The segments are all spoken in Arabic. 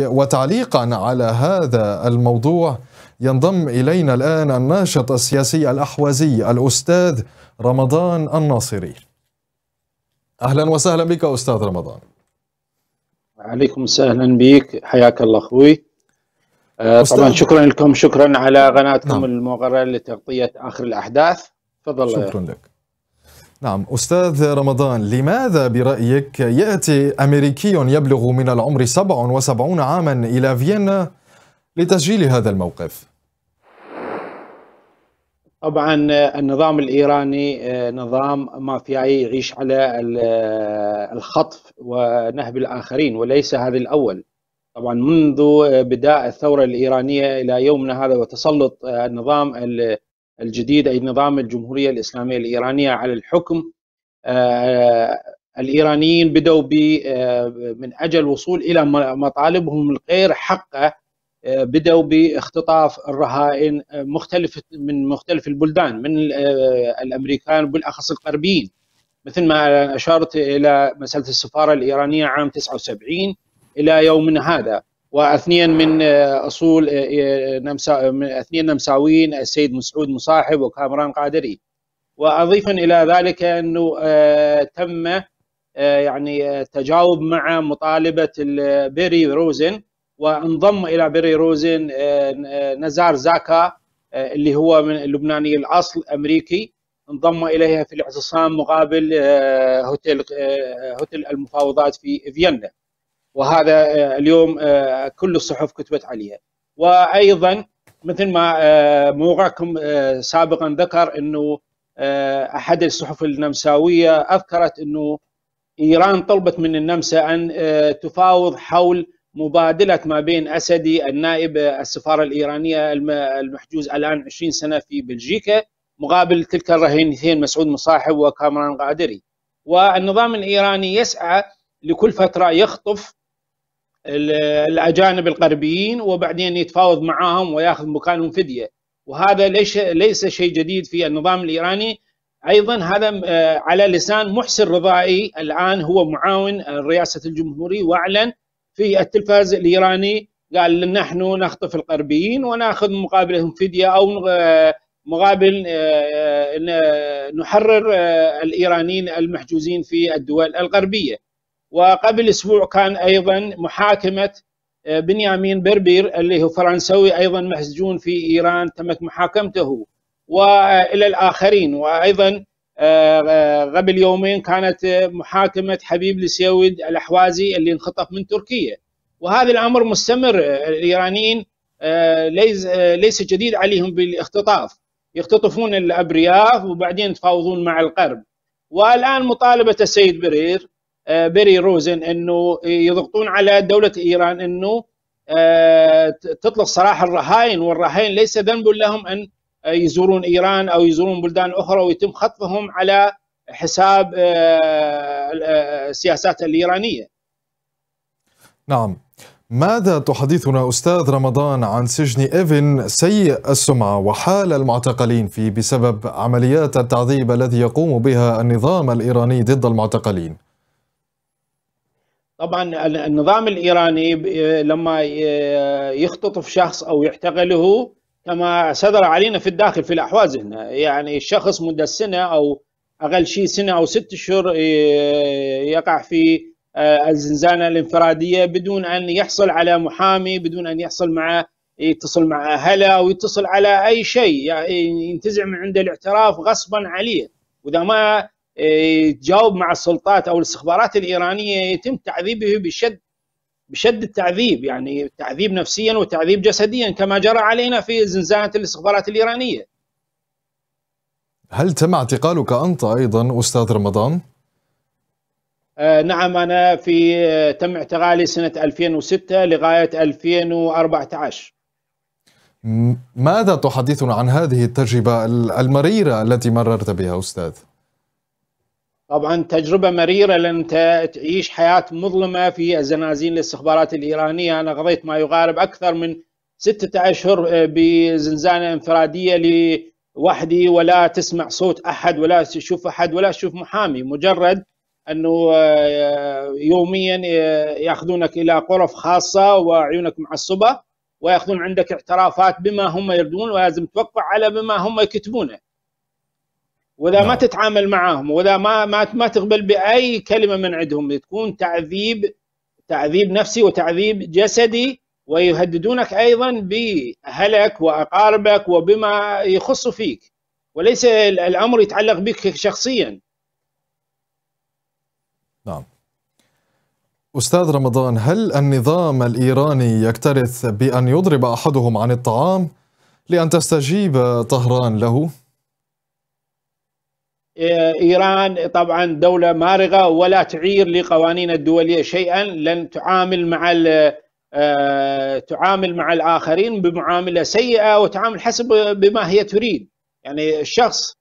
وتعليقا على هذا الموضوع ينضم إلينا الآن الناشط السياسي الأحوازي الأستاذ رمضان الناصري أهلا وسهلا بك أستاذ رمضان عليكم سهلا بك حياك الله أخوي آه، أستاذ. طبعا شكرا لكم شكرا على قناتكم نعم. المغرة لتغطية آخر الأحداث تفضل شكرا لك نعم أستاذ رمضان لماذا برأيك يأتي أمريكي يبلغ من العمر 77 عاما إلى فيينا لتسجيل هذا الموقف؟ طبعا النظام الايراني آه، نظام مافيائي يعيش على آه، الخطف ونهب الاخرين وليس هذا الاول طبعا منذ آه، بداء الثوره الايرانيه الى يومنا هذا وتسلط النظام الجديد أي نظام الجمهورية الإسلامية الإيرانية على الحكم آه، الإيرانيين بدوا آه، من أجل الوصول إلى مطالبهم الغير حقة آه، بدأوا باختطاف الرهائن مختلف من مختلف البلدان من الأمريكان بالأخص الغربيين مثل ما أشرت إلى مسألة السفارة الإيرانية عام 79 إلى يومنا هذا واثنين من آه، اصول آه، إيه، نمسا اثنين نمساويين السيد مسعود مصاحب وكامران قادري واضيفا الى ذلك انه آه، تم يعني تجاوب مع مطالبه بيري روزن وانضم الى بيري روزن نزار زاكا اللي هو من اللبناني الاصل امريكي انضم اليها في الاعتصام مقابل هوتيل هوتيل المفاوضات في فيينا. وهذا آه، اليوم آه، كل الصحف كتبت عليها وايضا مثل ما آه، موقعكم سابقا ذكر انه احد الصحف النمساويه اذكرت انه ايران طلبت من النمسا ان تفاوض حول مبادله ما بين اسدي النائب السفاره الايرانيه المحجوز الان 20 سنه في بلجيكا مقابل تلك الرهينتين مسعود مصاحب وكامران قادري والنظام الايراني يسعى لكل فتره يخطف الاجانب الغربيين وبعدين يتفاوض معاهم وياخذ مكانهم فديه وهذا ليس ليس شيء جديد في النظام الايراني ايضا هذا آه، على لسان محسن رضائي الان هو معاون رئاسه الجمهوريه واعلن في التلفاز الايراني قال نحن نخطف الغربيين وناخذ مقابلهم فديه او آه، مقابل آه، نحرر الايرانيين المحجوزين في الدول الغربيه وقبل اسبوع كان ايضا محاكمه آه، بنيامين بربير اللي هو فرنسوي ايضا مسجون في ايران تمت محاكمته والى الاخرين وايضا آه، آه، قبل يومين كانت محاكمه حبيب لسيود الاحوازي اللي انخطف من تركيا وهذا الامر مستمر الايرانيين ليس ليس جديد عليهم بالاختطاف يختطفون الابرياء وبعدين يتفاوضون مع القرب والان مطالبه السيد برير بيري آه، روزن انه يضغطون على دوله ايران انه آه، تطلق سراح الرهائن والرهائن ليس ذنب لهم ان آه، يزورون ايران او يزورون بلدان اخرى ويتم خطفهم على حساب السياسات الايرانيه. نعم. ماذا تحدثنا استاذ رمضان عن سجن ايفن سيء السمعه وحال المعتقلين فيه بسبب عمليات التعذيب الذي يقوم بها النظام الايراني ضد المعتقلين؟ طبعا النظام الايراني لما يختطف شخص او يعتقله كما صدر علينا في الداخل في الاحواز هنا يعني الشخص مده سنه او اقل شيء سنه او ست اشهر يقع في آه، الزنزانه الانفراديه بدون ان يحصل على محامي بدون ان يحصل مع يتصل مع اهله او يتصل على اي شيء يعني ينتزع من عنده الاعتراف غصبا عليه واذا ما إيه، يتجاوب مع السلطات او الاستخبارات الايرانيه يتم تعذيبه بشد بشد التعذيب يعني تعذيب نفسيا وتعذيب جسديا كما جرى علينا في زنزانه الاستخبارات الايرانيه. هل تم اعتقالك انت ايضا استاذ رمضان؟ آه نعم انا في آه، تم اعتقالي سنه 2006 لغايه 2014. ماذا تحدثنا عن هذه التجربه المريره التي مررت بها استاذ؟ طبعا تجربه مريره لان انت تعيش حياه مظلمه في زنازين الاستخبارات الايرانيه انا قضيت ما يقارب اكثر من ستة اشهر آه، بزنزانه انفراديه لوحدي ولا تسمع صوت احد ولا تشوف احد ولا تشوف محامي مجرد انه آه، يوميا آه، ياخذونك الى غرف خاصه وعيونك معصبه وياخذون عندك اعترافات بما هم يردون ولازم توقع على بما هم يكتبونه واذا نعم. ما تتعامل معاهم واذا ما ما ما تقبل باي كلمه من عندهم تكون تعذيب تعذيب نفسي وتعذيب جسدي ويهددونك ايضا باهلك واقاربك وبما يخص فيك وليس الامر يتعلق بك شخصيا. نعم. استاذ رمضان هل النظام الايراني يكترث بان يضرب احدهم عن الطعام لان تستجيب طهران له؟ آه، إيران طبعا دولة مارغة ولا تعير لقوانين الدولية شيئا لن تعامل مع آه، تعامل مع الآخرين بمعاملة سيئة وتعامل حسب بما هي تريد يعني الشخص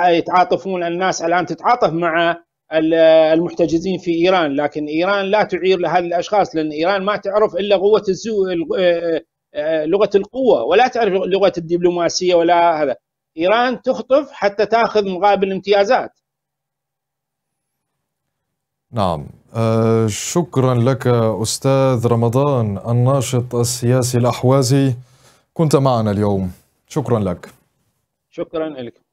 يتعاطفون الناس الآن تتعاطف مع المحتجزين في إيران لكن إيران لا تعير لهذه الأشخاص لأن إيران ما تعرف إلا قوة الزو... آه، لغة القوة ولا تعرف لغة الدبلوماسية ولا هذا ايران تخطف حتى تاخذ مقابل امتيازات نعم آه، شكرا لك استاذ رمضان الناشط السياسي الاحوازي كنت معنا اليوم شكرا لك شكرا لك